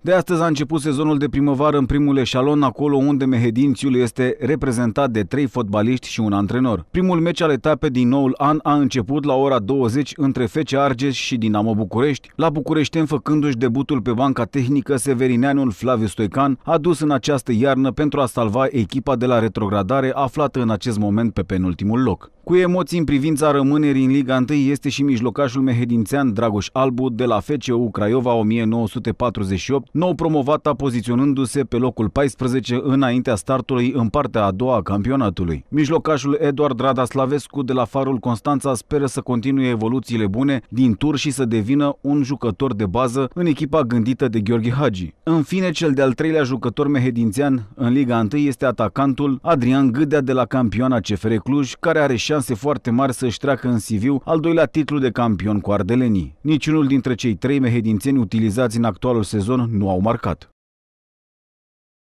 De astăzi a început sezonul de primăvară în primul eșalon, acolo unde Mehedințiul este reprezentat de trei fotbaliști și un antrenor. Primul meci al etapei din noul an a început la ora 20 între FC Argeș și Dinamo București. La București, făcându-și debutul pe banca tehnică, severineanul Flaviu Stoican a dus în această iarnă pentru a salva echipa de la retrogradare aflată în acest moment pe penultimul loc. Cu emoții în privința rămânerii în Liga 1 este și mijlocașul mehedințean Dragoș Albu de la FCU Craiova 1948, nou promovata poziționându-se pe locul 14 înaintea startului în partea a doua a campionatului. Mijlocașul Eduard Radaslavescu de la Farul Constanța speră să continue evoluțiile bune din tur și să devină un jucător de bază în echipa gândită de Gheorghe Hagi. În fine, cel de-al treilea jucător mehedințean în Liga 1 este atacantul Adrian Gâdea de la campioana CFR Cluj, care are șanse șanse foarte mari să-și treacă în Siviu al doilea titlu de campion cu ardelenii. Niciunul dintre cei trei mehedințeni utilizați în actualul sezon nu au marcat.